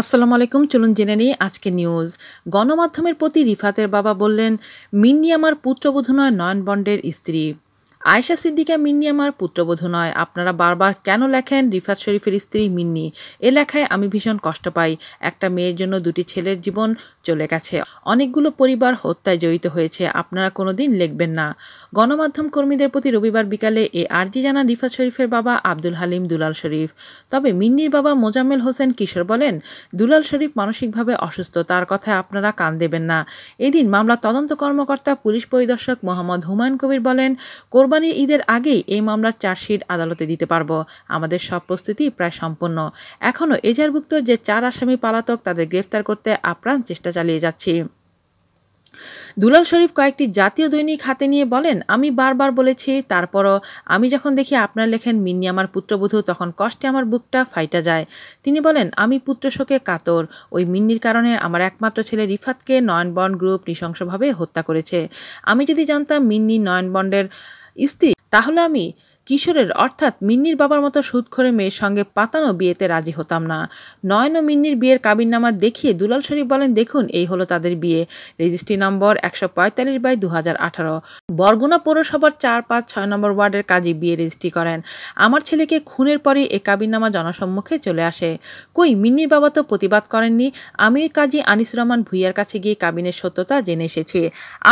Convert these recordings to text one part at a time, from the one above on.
আসসালামু আলাইকুম চলুন জেনে নিই আজকে নিউজ গণমাধ্যমের প্রতি রিফাতের বাবা বললেন মিন্নি আমার পুত্রবধূ নয় নয়ন বন্ডের স্ত্রী আয়েশা সিদ্দিকা মিন্নি আমার পুত্রবধূ নয় আপনারা বারবার কেন লেখেন রিফাত শরীফের স্ত্রী মিন্নি এ লেখায় আমি ভীষণ কষ্ট পাই একটা মেয়ের জন্য দুটি ছেলের জীবন চলে গেছে অনেকগুলো পরিবার হত্যায় জড়িত হয়েছে আপনারা কোনো দিন লিখবেন না গণমাধ্যম কর্মীদের প্রতি রবিবার বিকালে এ আর্জি জানান রিফাত শরীফের বাবা আব্দুল হালিম দুলাল শরীফ তবে মিন্নির বাবা মোজাম্মেল হোসেন কিশোর বলেন দুলাল শরীফ মানসিকভাবে অসুস্থ তার কথায় আপনারা কান দেবেন না এদিন মামলা তদন্ত কর্মকর্তা পুলিশ পরিদর্শক মোহাম্মদ হুমায়ুন কবির বলেন কোরবান কোরবানির ঈদের আগেই এই মামলার চার্জশিট আদালতে দিতে পারব আমাদের সব প্রস্তুতি প্রায় সম্পূর্ণ এখনও এজারভুক্ত যে চার আসামি পালাতক তাদের গ্রেফতার করতে আপ্রাণ চেষ্টা চালিয়ে যাচ্ছি দুলাল শরীফ কয়েকটি জাতীয় দৈনিক হাতে নিয়ে বলেন আমি বারবার বলেছি তারপরও আমি যখন দেখি আপনার লেখেন মিন্নি আমার পুত্রবধূ তখন কষ্টে আমার বুকটা ফাইটা যায় তিনি বলেন আমি শোকে কাতর ওই মিন্নির কারণে আমার একমাত্র ছেলে রিফাতকে নয়নবন্ড গ্রুপ নৃশংসভাবে হত্যা করেছে আমি যদি জানতাম মিন্নি নয়নবন্ডের ইস্তি তাহলে আমি কিশোরের অর্থাৎ মিন্নির বাবার মতো সুদখরে মেয়ের সঙ্গে পাতানো বিয়েতে রাজি হতাম না নয়ন ও মিন্নির বিয়ের কাবিননামা দেখিয়ে দুলাল শরীফ বলেন দেখুন এই হলো তাদের বিয়ে রেজিস্ট্রি নম্বর একশো পঁয়তাল্লিশ বাই দু হাজার আঠারো বরগুনা পৌরসভার চার পাঁচ ছয় নম্বর ওয়ার্ডের কাজী বিয়ে রেজিস্ট্রি করেন আমার ছেলেকে খুনের পরে এ কাবিননামা জনসম্মুখে চলে আসে কই মিন্নির বাবা তো প্রতিবাদ করেননি আমি কাজী আনিস রহমান ভুইয়ার কাছে গিয়ে কাবিনের সত্যতা জেনে এসেছি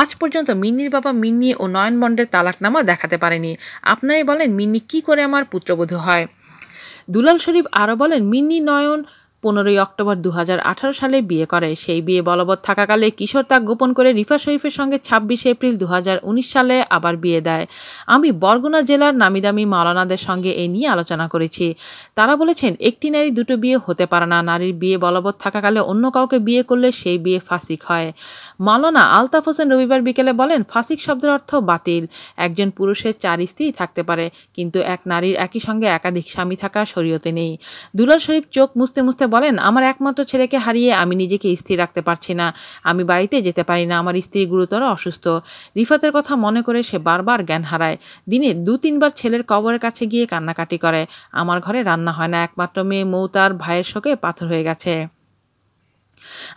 আজ পর্যন্ত মিন্নির বাবা মিন্নি ও নয়ন বন্ডের তালাকনামা দেখাতে পারেনি আপনারাই বলেন বলেন মিন্নি কি করে আমার পুত্রবধূ হয় দুলাল শরীফ আরও বলেন মিন্নি নয়ন পনেরোই অক্টোবর দু সালে বিয়ে করে সেই বিয়ে বলবৎ থাকাকালে কিশোর তা গোপন করে রিফা শরীফের সঙ্গে ছাব্বিশে এপ্রিল দু সালে আবার বিয়ে দেয় আমি বরগুনা জেলার নামিদামি মাওলানাদের সঙ্গে এ নিয়ে আলোচনা করেছি তারা বলেছেন একটি নারী দুটো বিয়ে হতে পারে না নারীর বিয়ে বলবৎ থাকাকালে অন্য কাউকে বিয়ে করলে সেই বিয়ে ফাসিক হয় মাওলানা আলতাফ হোসেন রবিবার বিকেলে বলেন ফাসিক শব্দের অর্থ বাতিল একজন পুরুষের চার স্ত্রী থাকতে পারে কিন্তু এক নারীর একই সঙ্গে একাধিক স্বামী থাকা শরীয়তে নেই দুলাল শরীফ চোখ মুছতে মুছতে এসে বলেন আমার একমাত্র ছেলেকে হারিয়ে আমি নিজেকে স্থির রাখতে পারছি না আমি বাড়িতে যেতে পারি না আমার স্ত্রী গুরুতর অসুস্থ রিফাতের কথা মনে করে সে বারবার জ্ঞান হারায় দিনে দু তিনবার ছেলের কবরের কাছে গিয়ে কান্নাকাটি করে আমার ঘরে রান্না হয় না একমাত্র মেয়ে মৌ তার ভাইয়ের শোকে পাথর হয়ে গেছে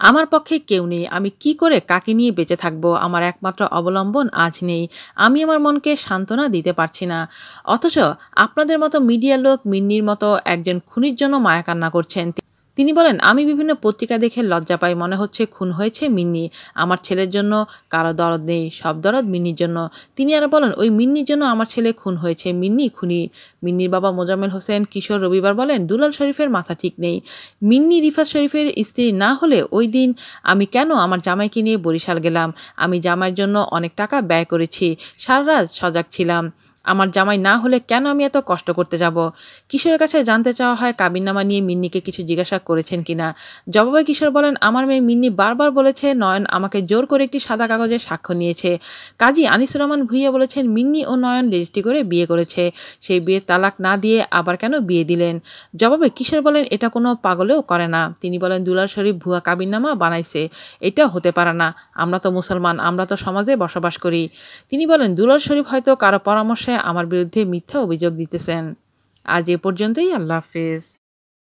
আমার পক্ষে কেউ নেই আমি কি করে কাকে নিয়ে বেঁচে থাকব আমার একমাত্র অবলম্বন আজ নেই আমি আমার মনকে সান্ত্বনা দিতে পারছি না অথচ আপনাদের মতো মিডিয়ার লোক মিন্নির মতো একজন খুনির জন্য মায়া কান্না করছেন তিনি বলেন আমি বিভিন্ন পত্রিকা দেখে লজ্জা পাই মনে হচ্ছে খুন হয়েছে মিন্নি আমার ছেলের জন্য কারো দরদ নেই সব দরদ মিন্নির জন্য তিনি আর বলেন ওই মিন্নির জন্য আমার ছেলে খুন হয়েছে মিন্নি খুনি মিন্নির বাবা মোজাম্মেল হোসেন কিশোর রবিবার বলেন দুলাল শরীফের মাথা ঠিক নেই মিন্নি রিফাত শরীফের স্ত্রী না হলে ওই দিন আমি কেন আমার জামাইকে নিয়ে বরিশাল গেলাম আমি জামাইয়ের জন্য অনেক টাকা ব্যয় করেছি সারা রাত সজাগ ছিলাম আমার জামাই না হলে কেন আমি এত কষ্ট করতে যাব কিশোরের কাছে জানতে চাওয়া হয় কাবিননামা নিয়ে মিন্নিকে কিছু জিজ্ঞাসা করেছেন কিনা জবাবে কিশোর বলেন আমার মেয়ে মিন্নি বারবার বলেছে নয়ন আমাকে জোর করে একটি সাদা কাগজে সাক্ষ্য নিয়েছে কাজী আনিসুর রহমান ভুইয়া বলেছেন মিন্নি ও নয়ন রেজিস্ট্রি করে বিয়ে করেছে সেই বিয়ে তালাক না দিয়ে আবার কেন বিয়ে দিলেন জবাবে কিশোর বলেন এটা কোনো পাগলেও করে না তিনি বলেন দুলার শরীফ ভুয়া কাবিননামা বানাইছে এটা হতে পারে না আমরা তো মুসলমান আমরা তো সমাজে বসবাস করি তিনি বলেন দুলার শরীফ হয়তো কারো পরামর্শ বিষয়ে আমার বিরুদ্ধে মিথ্যা অভিযোগ দিতেছেন আজ এ পর্যন্তই আল্লাহ হাফেজ